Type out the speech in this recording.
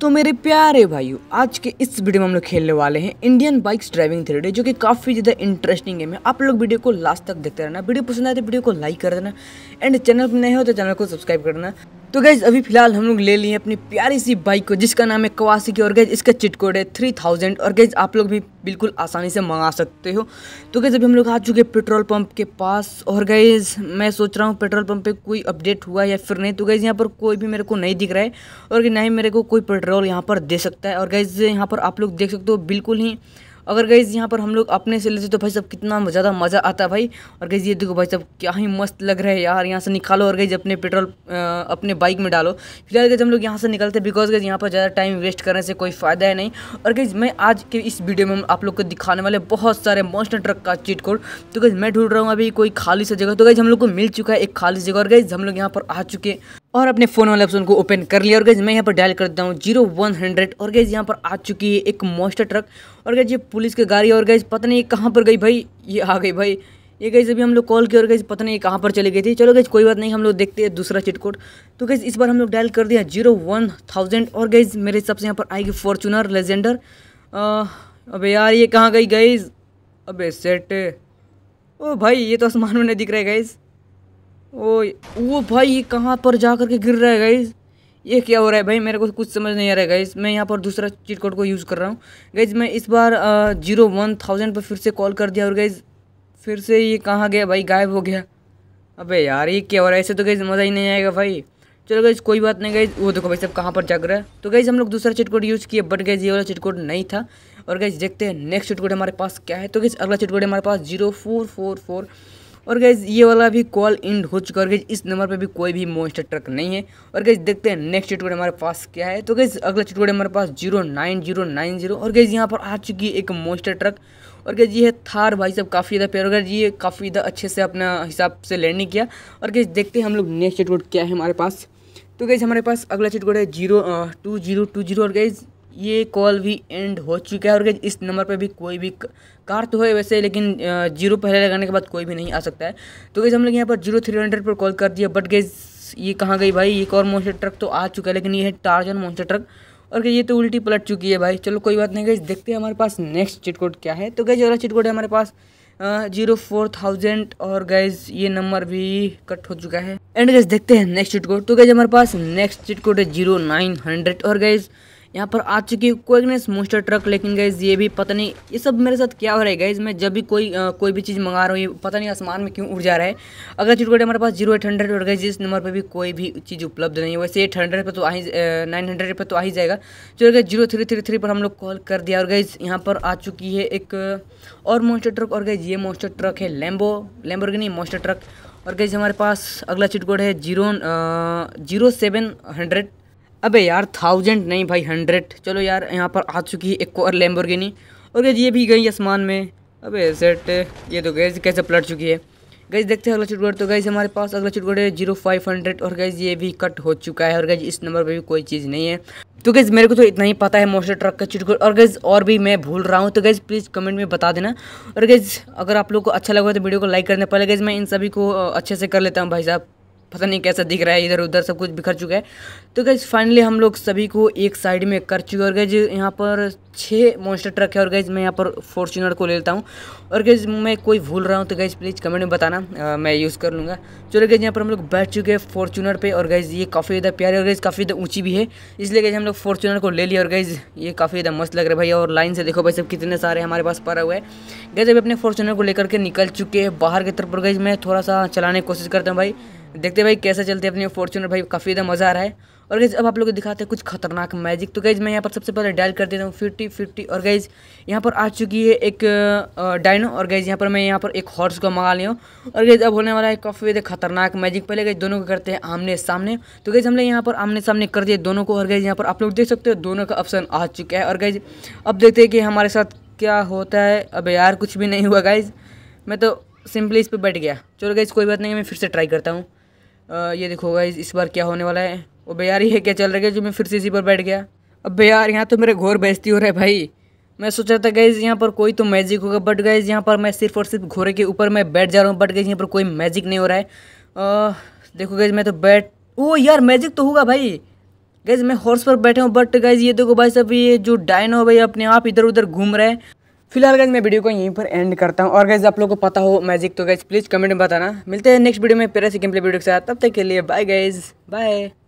तो मेरे प्यारे भाइयों आज के इस वीडियो में हम लोग खेलने वाले हैं इंडियन बाइक्स ड्राइविंग थ्रेडे जो कि काफ़ी ज़्यादा इंटरेस्टिंग गेम है आप लोग वीडियो को लास्ट तक देखते रहना वीडियो पसंद आए तो वीडियो को लाइक कर देना एंड चैनल पर नए हो तो चैनल को सब्सक्राइब कर देना तो गैज़ अभी फिलहाल हम लोग ले लिए अपनी प्यारी सी बाइक को जिसका नाम है कवासी की और गैज इसका चिट कोड है थ्री थाउजेंड और गैज आप लोग भी बिल्कुल आसानी से मंगा सकते हो तो गैज अभी हम लोग आ चुके हैं पेट्रोल पंप के पास और गैज मैं सोच रहा हूँ पेट्रोल पंप पे कोई अपडेट हुआ या फिर नहीं तो गैज यहाँ पर कोई भी मेरे को नहीं दिख रहा है और ना ही मेरे को कोई पेट्रोल यहाँ पर दे सकता है और गैज यहाँ पर आप लोग देख सकते हो बिल्कुल ही अगर गई यहाँ पर हम लोग अपने से लेते तो भाई सब कितना ज़्यादा मज़ा आता है भाई और गई ये देखो भाई सब क्या ही मस्त लग रहा है यार यहाँ से निकालो और गई अपने पेट्रोल अपने बाइक में डालो फिलहाल गईज हम लोग यहाँ से निकलते बिकॉज गई यहाँ पर ज़्यादा टाइम वेस्ट करने से कोई फ़ायदा है नहीं और गई मैं आज के इस वीडियो में आप लोग को दिखाने वाले बहुत सारे मोस्टर ट्रक का चीट कोड तो गई मैं ढूंढ रहा हूँ अभी कोई खाली सा जगह तो गई हम लोग को मिल चुका है एक खाली जगह और गई हम लोग यहाँ पर आ चुके और अपने फोन वाले ऑप्शन को ओपन कर लिया और गैस मैं यहाँ पर डायल करता हूँ जीरो वन हंड्रेड और गैस यहाँ पर आ चुकी है एक मोस्टर ट्रक और गैस ये पुलिस की गाड़ी और गैस पता नहीं कहाँ पर गई भाई ये आ गई भाई ये गई अभी हम लोग कॉल किया और गई पता नहीं कहाँ पर चले गए थे चलो गई कोई बात नहीं हम लोग देखते हैं दूसरा चिटकोट तो गई इस बार हम लोग डायल कर दिया जीरो वन थाउजेंड और गैस मेरे हिसाब से यहाँ पर आएगी फॉर्चूनर लेजेंडर अबे यार ये कहाँ गई गई अबे सेट ओ भाई ये तो आसमान में नहीं दिख रहा है गईज़ ओ वो भाई ये कहाँ पर जा करके के गिर रहा है गाइज ये क्या हो रहा है भाई मेरे को कुछ समझ नहीं आ रहा है गाइज मैं यहाँ पर दूसरा चीट कोड को यूज़ कर रहा हूँ गाइज मैं इस बार जीरो वन थाउजेंड पर फिर से कॉल कर दिया और गाइज फिर से ये कहाँ गया भाई गायब हो गया अबे यार ये क्या हो रहा है ऐसे तो गई मज़ा ही नहीं आएगा भाई चलो गई कोई बात नहीं गई वो देखो भाई सब कहाँ पर जाग रहा है तो गई हम लोग दूसरा कोड यूज़ किए बट गई ये वाला चिटकोड नहीं था और गई देखते हैं नेक्स्ट चिटकोड हमारे पास क्या है तो गई अगला चिटकोड हमारे पास जीरो फोर फोर फोर और गैज ये वाला भी कॉल इंड हो चुका है और गैज इस नंबर पर भी कोई भी मोस्टर ट्रक नहीं है और गैज देखते हैं नेक्स्ट चुटकुट हमारे पास क्या है तो गैज अगला चुटकुट हमारे पास zero nine zero nine zero और गैज यहाँ पर आ चुकी है एक मोस्टर ट्रक और गैज ये है थार भाई साहब काफ़ी ज़्यादा प्यार गैज ये काफ़ी ज़्यादा अच्छे से अपना हिसाब से लैंडिंग किया और गैज देखते हैं हम लोग नेक्स्ट चुटकुट क्या है हमारे पास तो गैज हमारे पास अगला चुटकुट है zero two zero two zero और गैज ये कॉल भी एंड हो चुका है और इस नंबर पे भी कोई भी कार तो है वैसे लेकिन जीरो पहले लगाने के बाद कोई भी नहीं आ सकता है तो गैस हम लोग यहाँ पर जीरो थ्री हंड्रेड पर कॉल कर दिया बट गैस ये कहाँ गई भाई एक और मोस्टर ट्रक तो आ चुका है लेकिन ये है टार्जन मोस्टर ट्रक और ये तो उल्टी पलट चुकी है भाई चलो कोई बात नहीं गई देखते हैं हमारे पास नेक्स्ट चिटकोड क्या है तो गैस वाला चिटकोड है हमारे पास जीरो फोर थाउजेंड और गैस ये नंबर भी कट हो चुका है एंड गैस देखते हैं नेक्स्ट चिटकोट तो गैस हमारे पास नेक्स्ट चिटकोट है जीरो नाइन हंड्रेड और गैस यहाँ पर आ चुकी है क्विकनेस मोस्टर ट्रक लेकिन गैस ये भी पता नहीं ये सब मेरे साथ क्या हो रहा है गाइज मैं जब भी कोई आ, कोई भी चीज़ मंगा रहा हूँ ये पता नहीं आसमान में क्यों उड़ जा रहा है अगला चुटकुट हमारे पास जीरो एट हंड्रेड और गैस इस नंबर पर भी कोई भी चीज़ उपलब्ध नहीं है वैसे एट हंड्रेड पर तो आ ही नाइन हंड्रेड पर तो आ ही जाएगा जो guys zero three three three पर हम लोग कॉल कर दिया और गैस यहाँ पर आ चुकी है एक और मोस्टर ट्रक और गैस ये मोस्टर ट्रक है लेम्बो नहीं मोस्टर ट्रक और गैस हमारे पास अगला चिटकोड है जीरो जीरो सेवन हंड्रेड अबे यार थाउजेंड नहीं भाई हंड्रेड चलो यार यहाँ पर आ चुकी है एक और लेम्बोर्गिनी और ये भी गई आसमान में अबे सेट ये तो गैस कैसे पलट चुकी है गैस देखते हैं अगला चुटगढ़ तो गैस हमारे पास अगला चुटगढ़ है जीरो फाइव हंड्रेड और गैस ये भी कट हो चुका है और गैस इस नंबर पर भी कोई चीज़ नहीं है तो गैस मेरे को तो इतना ही पता है मोस्टर ट्रक का चुटगढ़ और गैस और भी मैं भूल रहा हूँ तो गैस प्लीज़ कमेंट में बता देना और गैस अगर आप लोग को अच्छा लगा तो वीडियो को लाइक करने पहले गैस मैं इन सभी को अच्छे से कर लेता हूँ भाई साहब पता नहीं कैसा दिख रहा है इधर उधर सब कुछ बिखर चुका है तो गैस फाइनली हम लोग सभी को एक साइड में कर चुके और गैज यहाँ पर छः मोस्टर ट्रक है और गैज मैं यहाँ पर फॉर्चूनर को ले लेता हूँ और गैज मैं कोई भूल रहा हूँ तो गैज प्लीज़ कमेंट में बताना आ, मैं यूज़ कर लूँगा चलो गैज यहाँ पर हम लोग बैठ चुके हैं फॉर्चूनर पर और गैज ये काफ़ी ज़्यादा प्यारी और गैज काफ़ी ज़्यादा ऊँची भी है इसलिए गैज हम लोग फॉर्चूनर को ले लिया और गैज ये काफ़ी ज़्यादा मस्त लग रहा है भैया और लाइन से देखो भाई सब कितने सारे हमारे पास पड़ा हुआ है गैज अभी अपने फॉर्चूनर को लेकर के निकल चुके हैं बाहर की तरफ और गैज मैं थोड़ा सा चलाने की कोशिश करता हूँ भाई देखते भाई कैसे चलते अपनी फॉर्चूनर भाई काफ़ी ज़्यादा मज़ा आ रहा है और गैज अब आप लोग दिखाते हैं कुछ खतरनाक मैजिक तो गैज मैं यहाँ पर सबसे पहले डायल कर देता हूँ फिफ्टी फिफ्टी और गैज यहाँ पर आ चुकी है एक डायनो और गैज यहाँ पर मैं यहाँ पर एक हॉर्स को मंगा लिया हूँ और गैज अब होने वाला है काफ़ी ज़्यादा खतरनाक मैजिक पहले गैज दोनों को करते हैं आमने सामने तो गैज हमने यहाँ पर आमने सामने कर दिए दोनों को और गैज यहाँ पर आप लोग देख सकते हो दोनों का ऑप्शन आ चुका है और गैज अब देखते हैं कि हमारे साथ क्या होता है अब यार कुछ भी नहीं हुआ गाइज मैं तो सिंपली इस पर बैठ गया चलो गाइज कोई बात नहीं मैं फिर से ट्राई करता हूँ ये देखो गाइज इस बार क्या होने वाला है वो ही ये क्या चल रहा है जो मैं फिर से इसी पर बैठ गया अब बेयार यहाँ तो मेरे घोर बेजती हो रहा है भाई मैं सोच रहा था गाइज यहाँ पर कोई तो मैजिक होगा बट गाइज यहाँ पर मैं सिर्फ और सिर्फ घोड़े के ऊपर मैं बैठ जा रहा हूँ बट गाइज यहाँ पर कोई मैजिक नहीं हो रहा है आ, देखो गाइज मैं तो बैठ ओ यार मैजिक तो होगा भाई गैज मैं हॉर्स पर बैठा हूँ बट गाइज ये देखो भाई साहब ये जो डायनो भाई अपने आप इधर उधर घूम रहे हैं फिलहाल गैस मैं वीडियो को यहीं पर एंड करता हूँ और गैस आप लोगों को पता हो मैजिक तो गैस प्लीज़ कमेंट में बताना मिलते हैं नेक्स्ट वीडियो में पेरा से वीडियो के साथ तब तक के लिए बाय गैस बाय